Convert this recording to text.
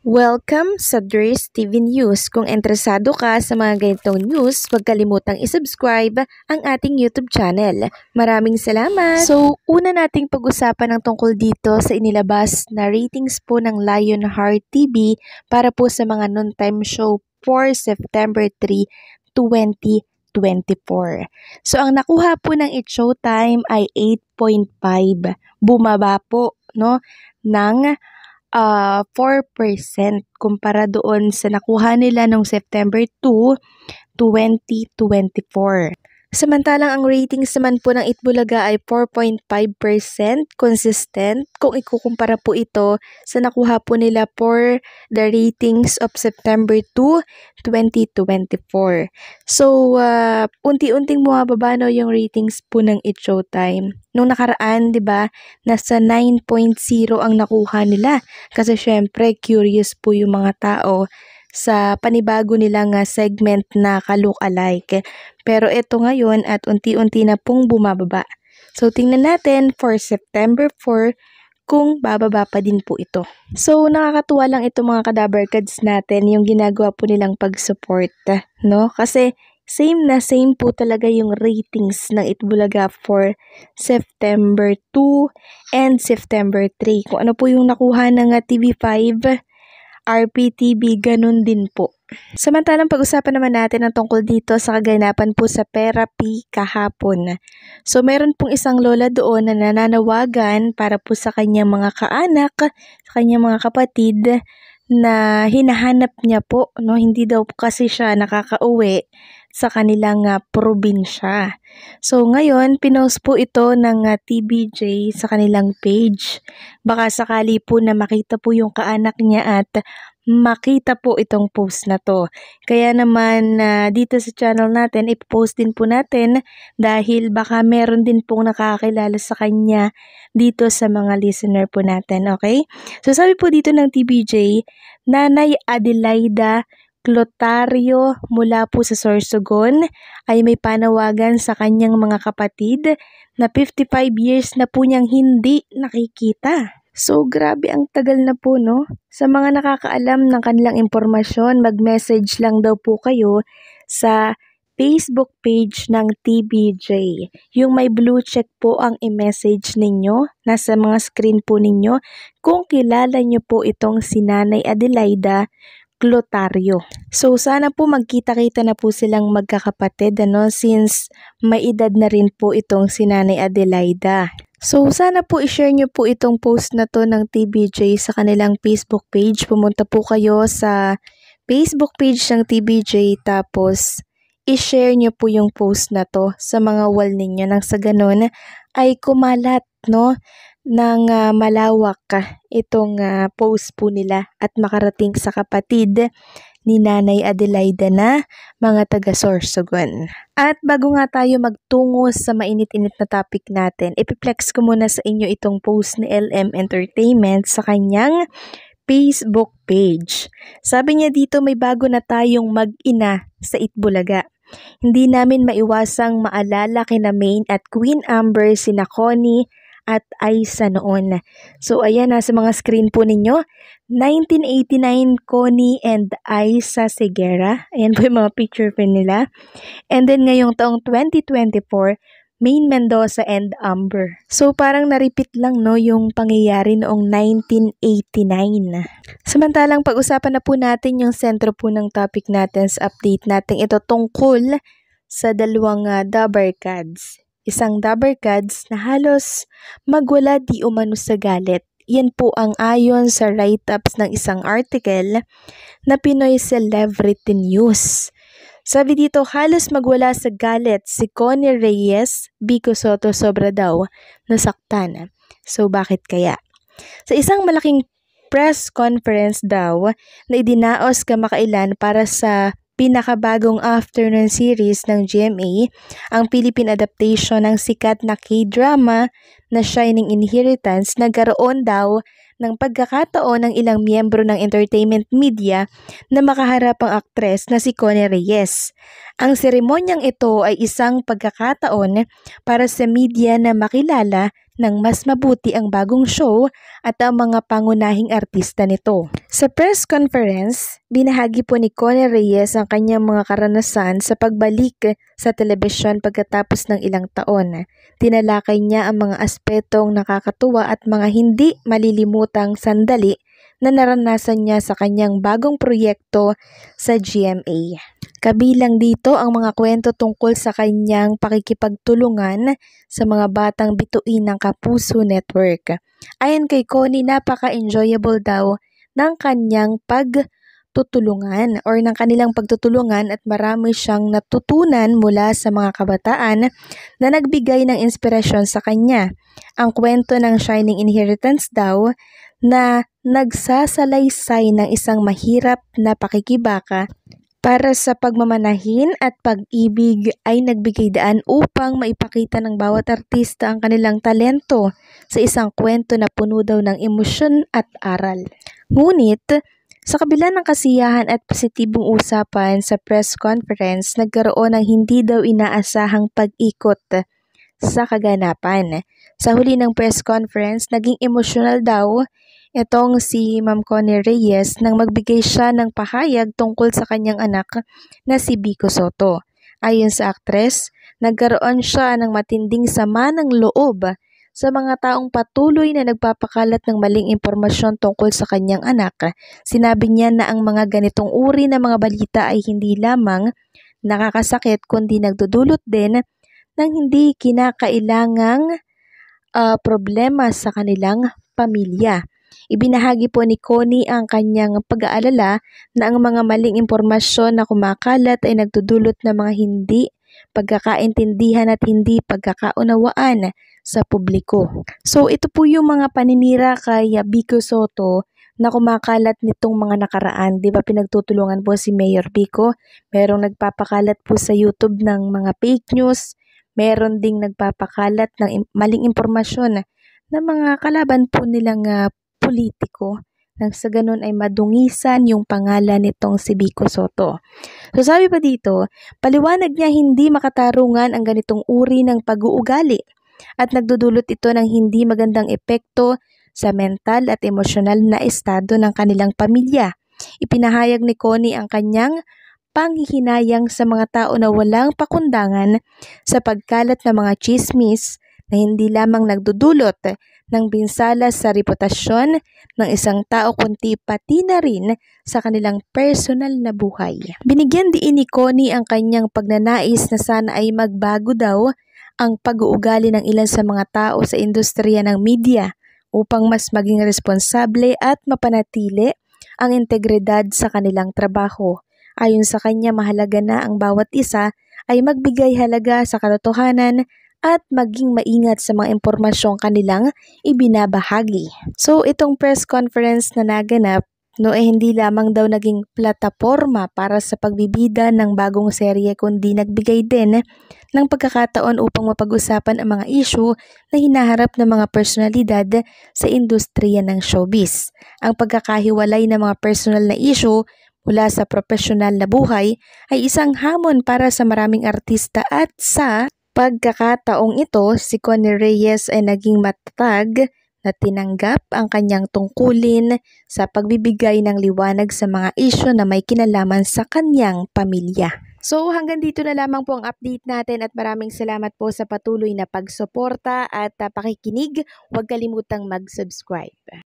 Welcome sa Dres TV News. Kung interesado ka sa mga ganitong news, huwag kalimutang isubscribe ang ating YouTube channel. Maraming salamat! So, una nating pag-usapan ang tungkol dito sa inilabas na ratings po ng Lionheart TV para po sa mga non-time show for September 3, 2024. So ang nakuha po ng It Showtime ay 8.5. Bumaba po no ng uh, ah, 4% kumpara doon sa nakuha nila noong September 2, 2024. Samantalang ang ratings naman po ng Itbulaga ay 4.5%, consistent, kung ikukumpara po ito sa nakuha po nila for the ratings of September 2, 2024. So, uh, unti-unting bumababa no yung ratings po ng It Showtime. Nung nakaraan, di ba, nasa 9.0 ang nakuha nila kasi syempre curious po yung mga tao sa panibago nilang segment na kalook-alike. Pero ito ngayon at unti-unti na pong bumababa. So tingnan natin for September 4 kung bababa pa din po ito. So nakakatuwa lang itong mga kadabar cards natin yung ginagawa po nilang pag-support. No? Kasi same na same po talaga yung ratings ng Itbulaga for September 2 and September 3. Kung ano po yung nakuha ng TV5 RPTB, ganun din po. Samantalang pag-usapan naman natin ang tungkol dito sa kaganapan po sa therapy kahapon. So meron pong isang lola doon na nananawagan para po sa kanyang mga kaanak, sa kanyang mga kapatid na hinahanap niya po. No? Hindi daw kasi siya nakakauwi sa kanilang uh, probinsya. So ngayon, pinost po ito ng uh, ah, TBJ sa kanilang page. Baka sakali po na makita po yung kaanak niya at makita po itong post na to. Kaya naman uh, dito sa channel natin, ipopost din po natin dahil baka meron din pong nakakilala sa kanya dito sa mga listener po natin, okay? So sabi po dito ng TBJ, Nanay Adelaida Clotario mula po sa Sorsogon ay may panawagan sa kanyang mga kapatid na 55 years na po niyang hindi nakikita. So grabe ang tagal na po no. Sa mga nakakaalam ng kanilang impormasyon, mag-message lang daw po kayo sa Facebook page ng TBJ. Yung may blue check po ang i-message ninyo, nasa mga screen po ninyo, kung kilala nyo po itong si Nanay Adelaida Clotario. So sana po magkita-kita na po silang magkakapatid ano since may edad na rin po itong si Nanay Adelaida. So sana po i-share nyo po itong post na to ng TBJ sa kanilang Facebook page. Pumunta po kayo sa Facebook page ng TBJ tapos i-share nyo po yung post na to sa mga wall ninyo nang sa ganun ay kumalat no nang uh, malawak itong uh, post po nila at makarating sa kapatid ni Nanay Adelaida na mga taga Sorsogon. At bago nga tayo magtungo sa mainit-init na topic natin, ipiplex ko muna sa inyo itong post ni LM Entertainment sa kanyang Facebook page. Sabi niya dito may bago na tayong mag-ina sa Itbulaga. Hindi namin maiwasang maalala kina Main at Queen Amber sina Connie at ay sa noon. So ayan, nasa mga screen po ninyo, 1989 Connie and Isa Segera. Ayan po yung mga picture po nila. And then ngayong taong 2024, Main Mendoza and Amber. So parang na-repeat lang no yung pangyayari noong 1989. Samantalang pag-usapan na po natin yung sentro po ng topic natin sa update natin ito tungkol sa dalawang uh, ah, the barkads isang dabarkads na halos magwala di umano sa galit. Yan po ang ayon sa write-ups ng isang article na Pinoy Celebrity News. Sabi dito, halos magwala sa galit si Connie Reyes, Bico Soto sobra daw, nasaktan. So bakit kaya? Sa isang malaking press conference daw na idinaos kamakailan para sa pinakabagong afternoon series ng GMA, ang Philippine adaptation ng sikat na K-drama na Shining Inheritance nagkaroon daw ng pagkakataon ng ilang miyembro ng entertainment media na makaharap ang aktres na si Connie Reyes. Ang seremonyang ito ay isang pagkakataon para sa media na makilala ng mas mabuti ang bagong show at ang mga pangunahing artista nito. Sa press conference, binahagi po ni Connie Reyes ang kanyang mga karanasan sa pagbalik sa telebisyon pagkatapos ng ilang taon. Tinalakay niya ang mga aspetong nakakatuwa at mga hindi malilimutang sandali na naranasan niya sa kanyang bagong proyekto sa GMA. Kabilang dito ang mga kwento tungkol sa kanyang pakikipagtulungan sa mga batang bituin ng Kapuso Network. Ayon kay Connie, napaka-enjoyable daw ng kanyang pagtutulungan or ng kanilang pagtutulungan at marami siyang natutunan mula sa mga kabataan na nagbigay ng inspirasyon sa kanya. Ang kwento ng Shining Inheritance daw na nagsasalaysay ng isang mahirap na pakikibaka para sa pagmamanahin at pag-ibig ay nagbigay daan upang maipakita ng bawat artista ang kanilang talento sa isang kwento na puno daw ng emosyon at aral. Ngunit, sa kabila ng kasiyahan at positibong usapan sa press conference, nagkaroon ng hindi daw inaasahang pag-ikot sa kaganapan. Sa huli ng press conference, naging emosyonal daw itong si Ma'am Connie Reyes nang magbigay siya ng pahayag tungkol sa kanyang anak na si Biko Soto. Ayon sa aktres, nagkaroon siya ng matinding sama ng loob sa mga taong patuloy na nagpapakalat ng maling impormasyon tungkol sa kanyang anak. Sinabi niya na ang mga ganitong uri ng mga balita ay hindi lamang nakakasakit kundi nagdudulot din ng hindi kinakailangang uh, problema sa kanilang pamilya. Ibinahagi po ni Connie ang kanyang pag-aalala na ang mga maling impormasyon na kumakalat ay nagdudulot ng mga hindi pagkakaintindihan at hindi pagkakaunawaan sa publiko. So ito po yung mga paninira kay Bico Soto na kumakalat nitong mga nakaraan. Di ba pinagtutulungan po si Mayor Pico? Merong nagpapakalat po sa YouTube ng mga fake news, meron ding nagpapakalat ng maling impormasyon ng mga kalaban po nilang uh, politiko nang sa ganun ay madungisan yung pangalan nitong si Bico Soto. So sabi pa dito, paliwanag niya hindi makatarungan ang ganitong uri ng pag-uugali at nagdudulot ito ng hindi magandang epekto sa mental at emosyonal na estado ng kanilang pamilya. Ipinahayag ni Connie ang kanyang panghihinayang sa mga tao na walang pakundangan sa pagkalat ng mga chismis na hindi lamang nagdudulot ng binsala sa reputasyon ng isang tao kundi pati na rin sa kanilang personal na buhay. Binigyan diin ni Connie ang kanyang pagnanais na sana ay magbago daw ang pag-uugali ng ilan sa mga tao sa industriya ng media upang mas maging responsable at mapanatili ang integridad sa kanilang trabaho. Ayon sa kanya mahalaga na ang bawat isa ay magbigay halaga sa katotohanan at maging maingat sa mga impormasyong kanilang ibinabahagi. So itong press conference na naganap no eh hindi lamang daw naging plataforma para sa pagbibida ng bagong serye kundi nagbigay din ng pagkakataon upang mapag-usapan ang mga isyu na hinaharap ng mga personalidad sa industriya ng showbiz. Ang pagkakahiwalay ng mga personal na isyu mula sa profesional na buhay ay isang hamon para sa maraming artista at sa pagkakataong ito si Connie Reyes ay naging matatag na tinanggap ang kanyang tungkulin sa pagbibigay ng liwanag sa mga isyo na may kinalaman sa kanyang pamilya. So hanggang dito na lamang po ang update natin at maraming salamat po sa patuloy na pagsuporta at uh, pakikinig. Huwag kalimutang mag-subscribe.